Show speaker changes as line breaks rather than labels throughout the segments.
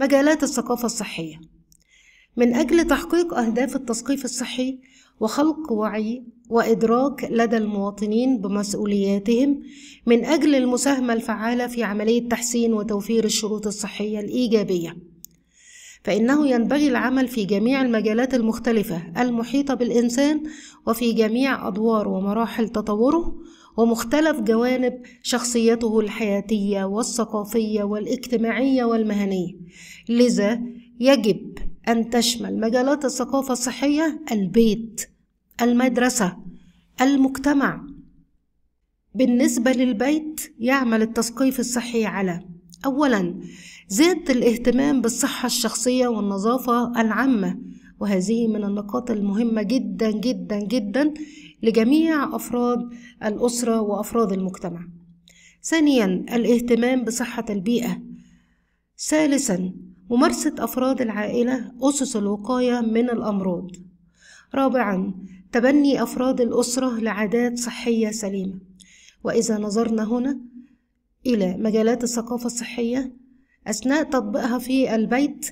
مجالات الثقافة الصحية من أجل تحقيق أهداف التثقيف الصحي وخلق وعي وإدراك لدى المواطنين بمسؤولياتهم من أجل المساهمة الفعالة في عملية تحسين وتوفير الشروط الصحية الإيجابية فإنه ينبغي العمل في جميع المجالات المختلفة المحيطة بالإنسان وفي جميع أدوار ومراحل تطوره ومختلف جوانب شخصيته الحياتية والثقافية والاجتماعية والمهنية لذا يجب أن تشمل مجالات الثقافة الصحية البيت المدرسة المجتمع بالنسبة للبيت يعمل التثقيف الصحي على أولا زاد الاهتمام بالصحة الشخصية والنظافة العامة وهذه من النقاط المهمة جدا جدا جدا لجميع أفراد الأسرة وأفراد المجتمع ثانيا الاهتمام بصحة البيئة ثالثا ممارسة أفراد العائلة أسس الوقاية من الأمراض رابعا تبني أفراد الأسرة لعادات صحية سليمة وإذا نظرنا هنا إلى مجالات الثقافة الصحية أثناء تطبيقها في البيت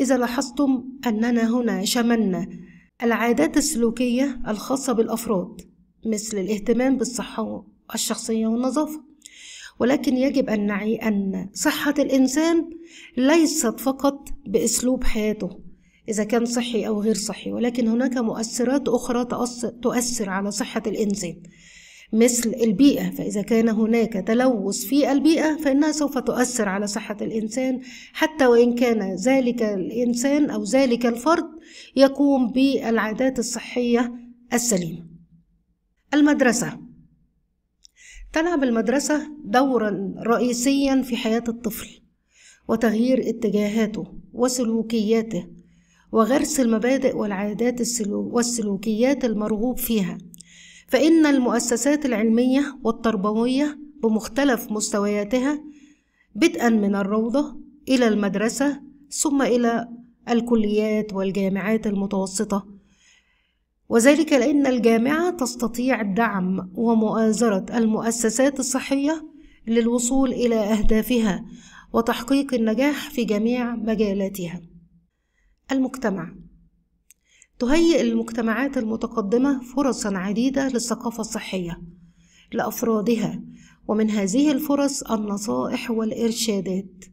إذا لاحظتم أننا هنا شملنا العادات السلوكية الخاصة بالأفراد مثل الاهتمام بالصحة الشخصية والنظافة ولكن يجب أن نعي أن صحة الإنسان ليست فقط بأسلوب حياته إذا كان صحي أو غير صحي ولكن هناك مؤثرات أخرى تؤثر على صحة الإنسان مثل البيئة فإذا كان هناك تلوث في البيئة فإنها سوف تؤثر على صحة الإنسان حتى وإن كان ذلك الإنسان أو ذلك الفرد يقوم بالعادات الصحية السليمة المدرسة تلعب المدرسة دورا رئيسيا في حياة الطفل وتغيير اتجاهاته وسلوكياته وغرس المبادئ والعادات والسلوكيات المرغوب فيها فإن المؤسسات العلمية والتربوية بمختلف مستوياتها بدءا من الروضة إلى المدرسة ثم إلى الكليات والجامعات المتوسطة وذلك لأن الجامعة تستطيع دعم ومؤازرة المؤسسات الصحية للوصول إلى أهدافها وتحقيق النجاح في جميع مجالاتها المجتمع تهيئ المجتمعات المتقدمة فرصا عديدة للثقافة الصحية لأفرادها ومن هذه الفرص النصائح والإرشادات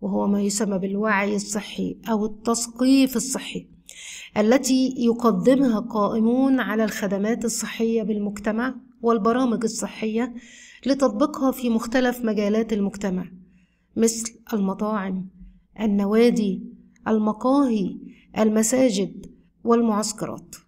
وهو ما يسمى بالوعي الصحي أو التثقيف الصحي التي يقدمها قائمون على الخدمات الصحية بالمجتمع والبرامج الصحية لتطبيقها في مختلف مجالات المجتمع مثل المطاعم النوادي المقاهي المساجد والمعسكرات